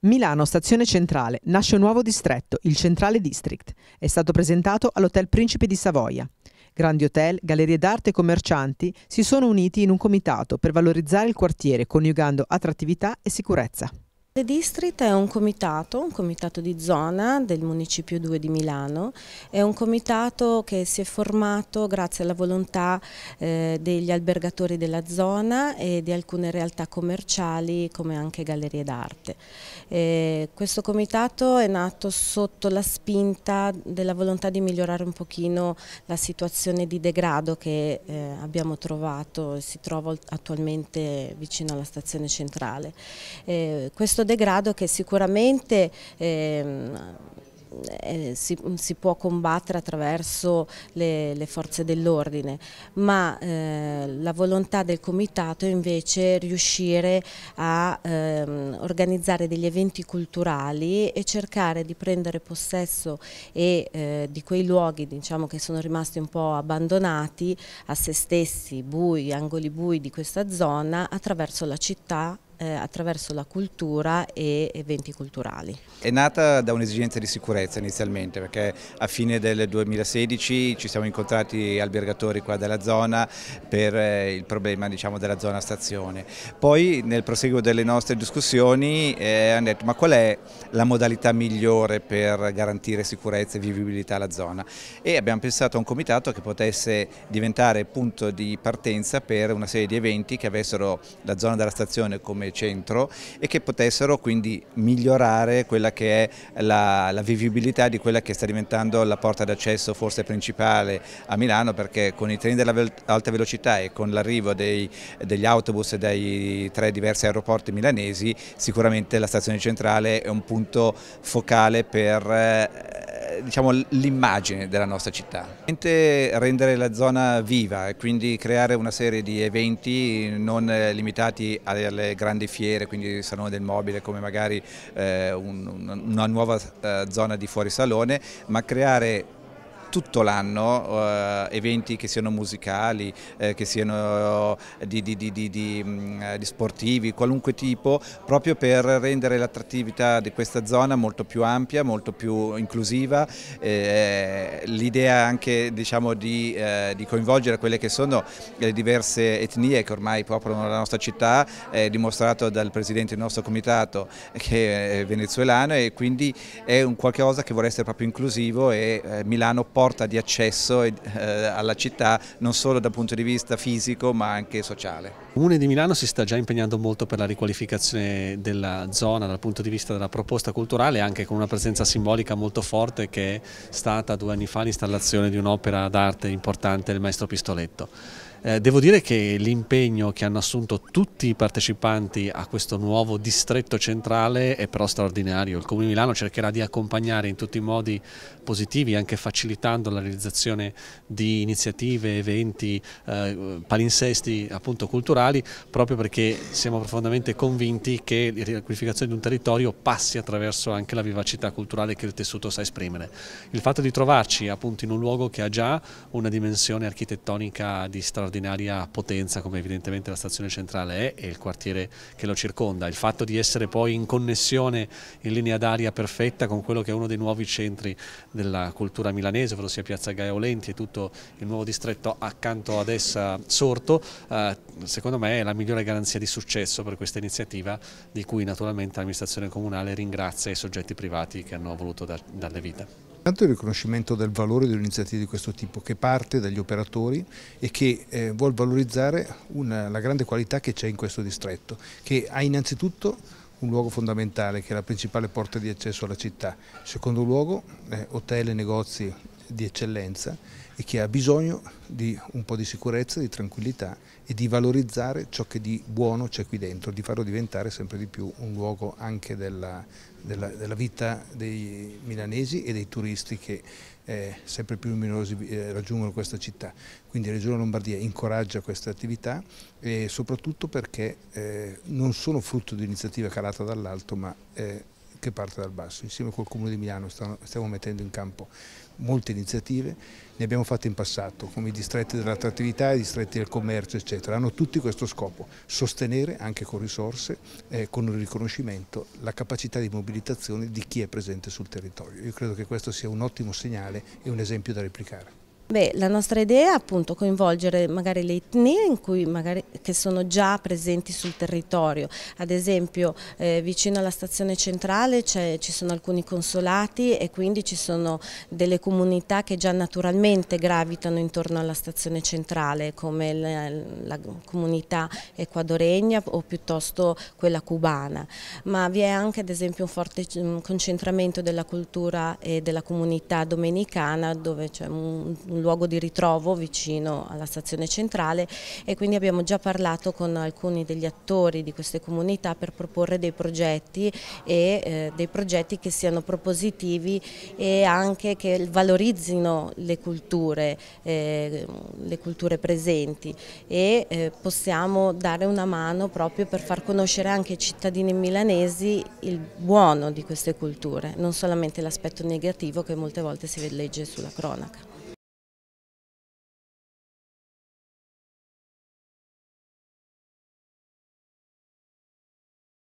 Milano, stazione centrale, nasce un nuovo distretto, il Centrale District. È stato presentato all'Hotel Principe di Savoia. Grandi hotel, gallerie d'arte e commercianti si sono uniti in un comitato per valorizzare il quartiere, coniugando attrattività e sicurezza. The District è un comitato, un comitato di zona del Municipio 2 di Milano, è un comitato che si è formato grazie alla volontà eh, degli albergatori della zona e di alcune realtà commerciali come anche gallerie d'arte. Eh, questo comitato è nato sotto la spinta della volontà di migliorare un pochino la situazione di degrado che eh, abbiamo trovato e si trova attualmente vicino alla stazione centrale. Eh, questo degrado che sicuramente ehm, eh, si, si, può combattere attraverso le, le forze dell'ordine, ma eh, la volontà del comitato è invece riuscire a ehm, organizzare degli eventi culturali e cercare di prendere possesso e, eh, di quei luoghi diciamo, che sono rimasti un po' abbandonati a se stessi, bui, angoli bui di questa zona, attraverso la città eh, attraverso la cultura e eventi culturali. È nata da un'esigenza di sicurezza inizialmente perché a fine del 2016 ci siamo incontrati albergatori qua della zona per eh, il problema diciamo, della zona stazione. Poi nel proseguo delle nostre discussioni eh, hanno detto ma qual è la modalità migliore per garantire sicurezza e vivibilità alla zona e abbiamo pensato a un comitato che potesse diventare punto di partenza per una serie di eventi che avessero la zona della stazione come come centro e che potessero quindi migliorare quella che è la, la vivibilità di quella che sta diventando la porta d'accesso forse principale a Milano perché con i treni dell'alta velocità e con l'arrivo degli autobus dai tre diversi aeroporti milanesi sicuramente la stazione centrale è un punto focale per eh, diciamo, l'immagine della nostra città. Rendere la zona viva e quindi creare una serie di eventi non limitati alle grandi fiere, quindi il Salone del Mobile come magari eh, un, una nuova eh, zona di fuorisalone, ma creare tutto l'anno eh, eventi che siano musicali, eh, che siano eh, di, di, di, mm, eh, di, sportivi, qualunque tipo, proprio per rendere l'attrattività di questa zona molto più ampia, molto più inclusiva. Eh, L'idea anche diciamo, eh, di, coinvolgere quelle che sono le diverse etnie che ormai popolano la nostra città è dimostrato dal Presidente del nostro comitato che è venezuelano e quindi è un qualcosa che vuole essere proprio inclusivo e Milano porta porta di accesso eh, alla città non solo dal punto di vista fisico ma anche sociale. Il Comune di Milano si sta già impegnando molto per la riqualificazione della zona dal punto di vista della proposta culturale anche con una presenza simbolica molto forte che è stata due anni fa l'installazione di un'opera d'arte importante del maestro Pistoletto. Eh, devo dire che l'impegno che hanno assunto tutti i partecipanti a questo nuovo distretto centrale è però straordinario. Il Comune di Milano cercherà di accompagnare in tutti i modi positivi, anche facilitando la realizzazione di iniziative, eventi, eh, palinsesti appunto culturali, proprio perché siamo profondamente convinti che la riqualificazione di un territorio passi attraverso anche la vivacità culturale che il tessuto sa esprimere. Il fatto di trovarci appunto in un luogo che ha già una dimensione architettonica di straordinario straordinaria potenza come evidentemente la stazione centrale è e il quartiere che lo circonda. Il fatto di essere poi in connessione in linea d'aria perfetta con quello che è uno dei nuovi centri della cultura milanese, ovvero sia Piazza Olenti e tutto il nuovo distretto accanto ad essa sorto, eh, secondo me è la migliore garanzia di successo per questa iniziativa di cui naturalmente l'amministrazione comunale ringrazia i soggetti privati che hanno voluto dar, darle vita. Intanto il riconoscimento del valore di un'iniziativa di questo tipo che parte dagli operatori e che eh, vuole valorizzare una, la grande qualità che c'è in questo distretto, che ha innanzitutto un luogo fondamentale che è la principale porta di accesso alla città, secondo luogo eh, hotel e negozi di eccellenza e che ha bisogno di un po' di sicurezza, di tranquillità e di valorizzare ciò che di buono c'è qui dentro, di farlo diventare sempre di più un luogo anche della, della, della vita dei milanesi e dei turisti che eh, sempre più numerosi eh, raggiungono questa città. Quindi la Regione Lombardia incoraggia queste attività e soprattutto perché eh, non sono frutto di un'iniziativa calata dall'alto ma eh, che parte dal basso. Insieme col Comune di Milano stiamo, mettendo in campo molte iniziative, ne abbiamo fatte in passato, come i distretti dell'attrattività, i distretti del commercio, eccetera. Hanno tutti questo scopo, sostenere anche con risorse, eh, con un riconoscimento, la capacità di mobilitazione di chi è presente sul territorio. Io credo che questo sia un ottimo segnale e un esempio da replicare. Beh, la nostra idea è appunto coinvolgere magari le etnie magari, che sono già presenti sul territorio, ad esempio eh, vicino alla stazione centrale ci sono alcuni consolati e quindi ci sono delle comunità che già naturalmente gravitano intorno alla stazione centrale come la, la comunità ecuadoregna o piuttosto quella cubana, ma vi è anche ad esempio un forte concentramento della cultura e della comunità domenicana dove c'è un un luogo di ritrovo vicino alla stazione centrale e quindi abbiamo già parlato con alcuni degli attori di queste comunità per proporre dei progetti e eh, dei progetti che siano propositivi e anche che valorizzino le culture, eh, le culture presenti e eh, possiamo dare una mano proprio per far conoscere anche ai cittadini milanesi il buono di queste culture, non solamente l'aspetto negativo che molte volte si legge sulla cronaca.